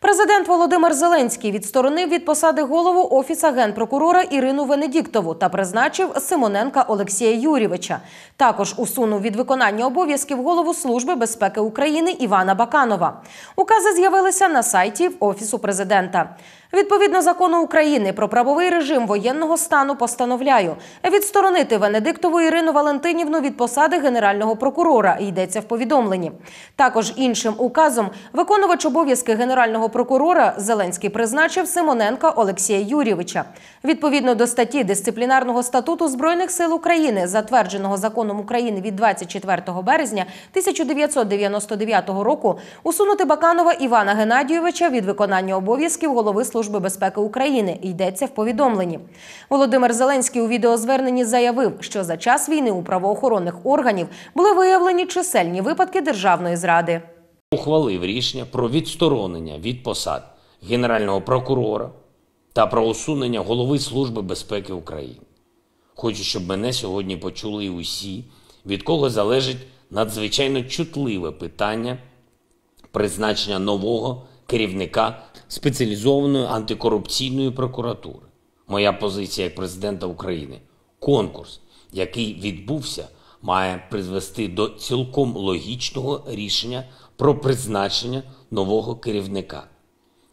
Президент Володимир Зеленський відсторонив від посади голову офіса генпрокурора Ірину Венедіктову та призначив Симоненка Олексія Юрійовича. Також усунув від виконання обов'язків голову Служби безпеки України Івана Баканова. Укази з'явилися на сайті офісу президента. Відповідно закону України про правовий режим воєнного стану постановляю відсторонити Венедиктову Ірину Валентинівну від посади генерального прокурора. Йдеться в повідомленні. Також іншим указом виконувач обов'язки генерального генерального прокурора Зеленський призначив Симоненка Олексія Юрійовича. Відповідно до статті дисциплінарного статуту збройних сил України, затвердженого законом України від 24 березня 1999 року, усунути Баканова Івана Геннадійовича від виконання обов'язків голови служби безпеки України. Йдеться в повідомленні. Володимир Зеленський у відеозверненні заявив, що за час війни у правоохоронних органів були виявлені чисельні випадки державної зради. Ухвалив рішення про відсторонення від посад Генерального прокурора та про усунення голови Служби безпеки України. Хочу, щоб мене сьогодні почули і усі, від кого залежить надзвичайно чутливе питання призначення нового керівника спеціалізованої антикорупційної прокуратури. Моя позиція як президента України конкурс, який відбувся, має призвести до цілком логічного рішення про призначення нового керівника.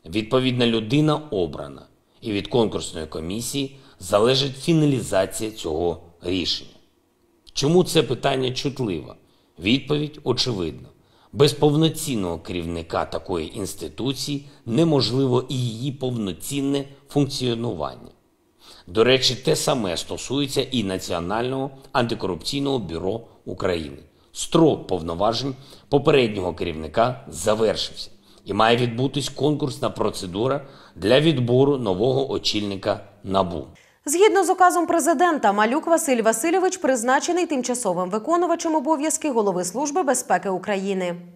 Відповідна людина обрана, і від конкурсної комісії залежить фіналізація цього рішення. Чому це питання чутливе? Відповідь очевидна. Без повноцінного керівника такої інституції неможливо і її повноцінне функціонування. До речі, те саме стосується і Національного антикорупційного бюро України строк повноважень попереднього керівника завершився і має відбутись конкурсна процедура для відбору нового очільника набу. Згідно з указом президента, малюк Василь Васильович призначений тимчасовим виконувачем обов'язки голови Служби безпеки України.